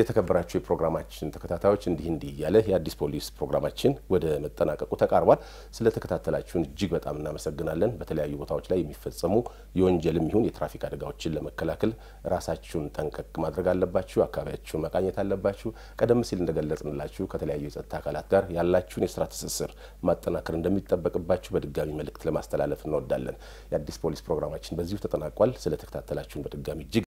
የተከበራችሁ የፕሮግራማችን ተከታታዮች እንዲህ እንዲህ እያለ የአዲስ ፖሊስ ፕሮግራማችን ወደ መጠናቀቁ ተቃርቧል። ስለተከታተላችሁን እጅግ በጣም እናመሰግናለን። በተለያዩ ቦታዎች ላይ የሚፈጸሙ የወንጀልም ይሁን የትራፊክ አደጋዎችን ለመከላከል ራሳችሁን ጠንቀቅ ማድረግ አለባችሁ። አካባቢያችሁን መቃኘት አለባችሁ። ቀደም ሲል እንደገለጽንላችሁ ከተለያዩ የጸጥታ አካላት ጋር ያላችሁን የስራ ትስስር ማጠናከር እንደሚጠበቅባችሁ በድጋሚ መልእክት ለማስተላለፍ እንወዳለን። የአዲስ ፖሊስ ፕሮግራማችን በዚሁ ተጠናቋል። ስለተከታተላችሁን በድጋሚ እጅግ